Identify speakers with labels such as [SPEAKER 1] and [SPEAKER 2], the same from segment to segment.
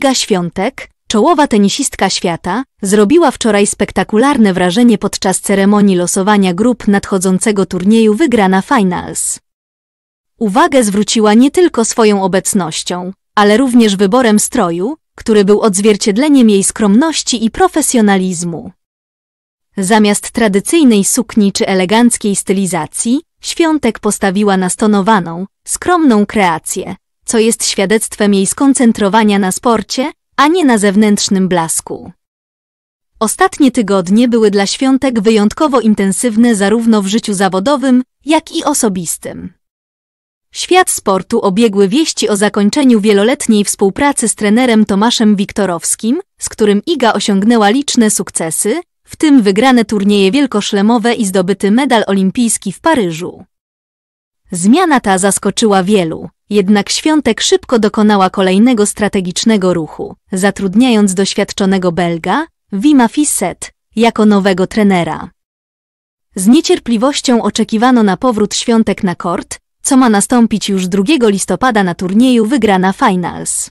[SPEAKER 1] Iga Świątek, czołowa tenisistka świata, zrobiła wczoraj spektakularne wrażenie podczas ceremonii losowania grup nadchodzącego turnieju Wygrana Finals. Uwagę zwróciła nie tylko swoją obecnością, ale również wyborem stroju, który był odzwierciedleniem jej skromności i profesjonalizmu. Zamiast tradycyjnej sukni czy eleganckiej stylizacji, Świątek postawiła na stonowaną, skromną kreację, co jest świadectwem jej skoncentrowania na sporcie, a nie na zewnętrznym blasku. Ostatnie tygodnie były dla świątek wyjątkowo intensywne zarówno w życiu zawodowym, jak i osobistym. Świat sportu obiegły wieści o zakończeniu wieloletniej współpracy z trenerem Tomaszem Wiktorowskim, z którym Iga osiągnęła liczne sukcesy, w tym wygrane turnieje wielkoszlemowe i zdobyty medal olimpijski w Paryżu. Zmiana ta zaskoczyła wielu, jednak Świątek szybko dokonała kolejnego strategicznego ruchu, zatrudniając doświadczonego Belga, Wima Fisset, jako nowego trenera. Z niecierpliwością oczekiwano na powrót Świątek na kort, co ma nastąpić już 2 listopada na turnieju Wygrana Finals.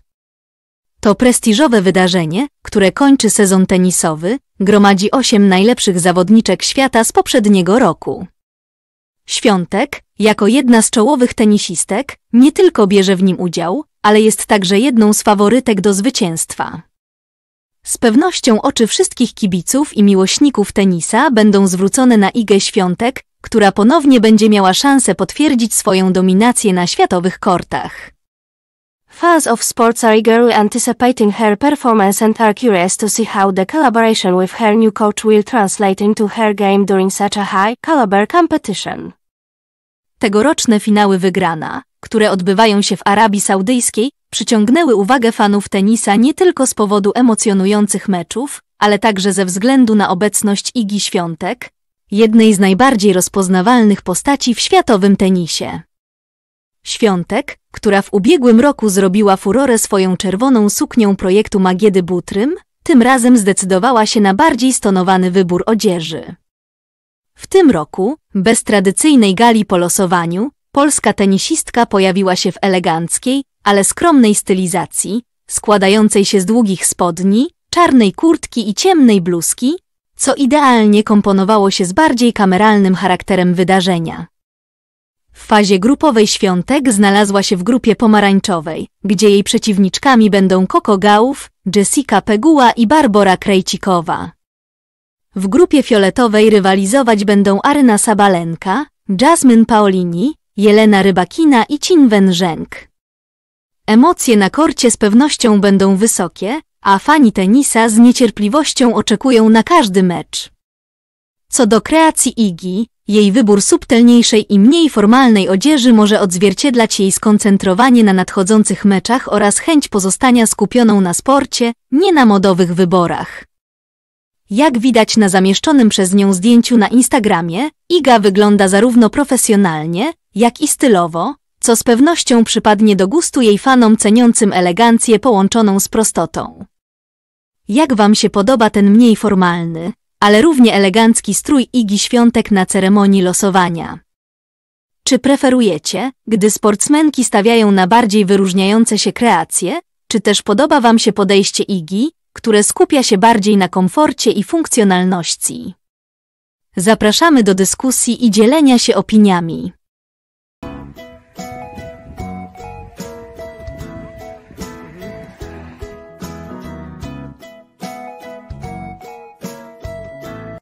[SPEAKER 1] To prestiżowe wydarzenie, które kończy sezon tenisowy, gromadzi osiem najlepszych zawodniczek świata z poprzedniego roku. Świątek, jako jedna z czołowych tenisistek, nie tylko bierze w nim udział, ale jest także jedną z faworytek do zwycięstwa. Z pewnością oczy wszystkich kibiców i miłośników tenisa będą zwrócone na Igę Świątek, która ponownie będzie miała szansę potwierdzić swoją dominację na światowych kortach. Fans of sports are eagerly anticipating her performance and are curious to see how the collaboration with her new coach will translate into her game during such a high caliber competition. Tegoroczne finały wygrana, które odbywają się w Arabii Saudyjskiej, przyciągnęły uwagę fanów tenisa nie tylko z powodu emocjonujących meczów, ale także ze względu na obecność Igi Świątek, jednej z najbardziej rozpoznawalnych postaci w światowym tenisie. Świątek, która w ubiegłym roku zrobiła furorę swoją czerwoną suknią projektu Magiedy Butrym, tym razem zdecydowała się na bardziej stonowany wybór odzieży. W tym roku, bez tradycyjnej gali po losowaniu, polska tenisistka pojawiła się w eleganckiej, ale skromnej stylizacji, składającej się z długich spodni, czarnej kurtki i ciemnej bluzki, co idealnie komponowało się z bardziej kameralnym charakterem wydarzenia. W fazie grupowej świątek znalazła się w grupie pomarańczowej, gdzie jej przeciwniczkami będą Coco Gauff, Jessica Peguła i Barbora Krejcikowa. W grupie fioletowej rywalizować będą Aryna Sabalenka, Jasmine Paolini, Jelena Rybakina i Cin Wenżenk. Emocje na korcie z pewnością będą wysokie, a fani tenisa z niecierpliwością oczekują na każdy mecz. Co do kreacji Igi, jej wybór subtelniejszej i mniej formalnej odzieży może odzwierciedlać jej skoncentrowanie na nadchodzących meczach oraz chęć pozostania skupioną na sporcie, nie na modowych wyborach. Jak widać na zamieszczonym przez nią zdjęciu na Instagramie, Iga wygląda zarówno profesjonalnie, jak i stylowo, co z pewnością przypadnie do gustu jej fanom ceniącym elegancję połączoną z prostotą. Jak Wam się podoba ten mniej formalny, ale równie elegancki strój Igi Świątek na ceremonii losowania? Czy preferujecie, gdy sportsmenki stawiają na bardziej wyróżniające się kreacje, czy też podoba Wam się podejście Igi, które skupia się bardziej na komforcie i funkcjonalności. Zapraszamy do dyskusji i dzielenia się opiniami.